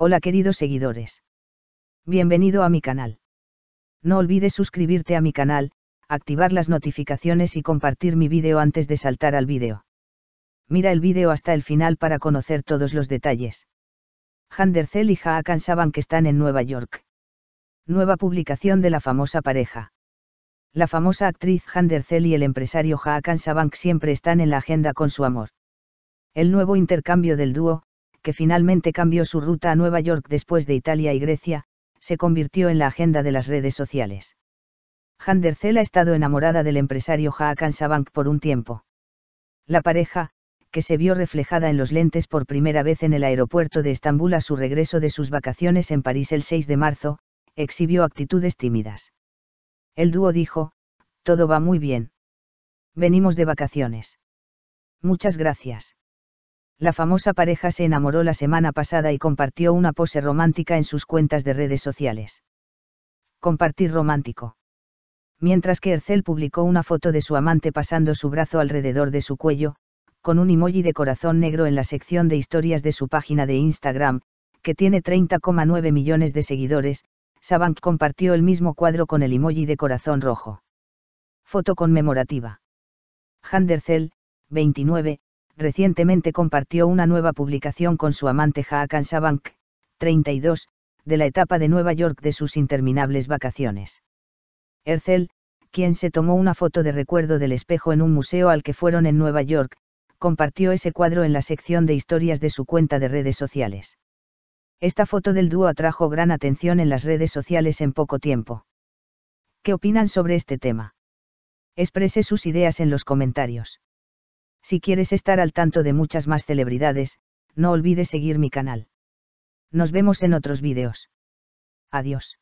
Hola queridos seguidores. Bienvenido a mi canal. No olvides suscribirte a mi canal, activar las notificaciones y compartir mi vídeo antes de saltar al vídeo. Mira el vídeo hasta el final para conocer todos los detalles. Handercel y Haakan Saban están en Nueva York. Nueva publicación de la famosa pareja. La famosa actriz Handercel y el empresario Haakan Sabank siempre están en la agenda con su amor. El nuevo intercambio del dúo, que finalmente cambió su ruta a Nueva York después de Italia y Grecia, se convirtió en la agenda de las redes sociales. Handercel ha estado enamorada del empresario Haakan Sabank por un tiempo. La pareja, que se vio reflejada en los lentes por primera vez en el aeropuerto de Estambul a su regreso de sus vacaciones en París el 6 de marzo, exhibió actitudes tímidas. El dúo dijo, todo va muy bien. Venimos de vacaciones. Muchas gracias la famosa pareja se enamoró la semana pasada y compartió una pose romántica en sus cuentas de redes sociales. Compartir romántico. Mientras que Ercel publicó una foto de su amante pasando su brazo alrededor de su cuello, con un emoji de corazón negro en la sección de historias de su página de Instagram, que tiene 30,9 millones de seguidores, Savant compartió el mismo cuadro con el emoji de corazón rojo. Foto conmemorativa. Handercel, 29, recientemente compartió una nueva publicación con su amante Hakan Sabank, 32, de la etapa de Nueva York de sus interminables vacaciones. Ercel, quien se tomó una foto de recuerdo del espejo en un museo al que fueron en Nueva York, compartió ese cuadro en la sección de historias de su cuenta de redes sociales. Esta foto del dúo atrajo gran atención en las redes sociales en poco tiempo. ¿Qué opinan sobre este tema? Exprese sus ideas en los comentarios. Si quieres estar al tanto de muchas más celebridades, no olvides seguir mi canal. Nos vemos en otros vídeos. Adiós.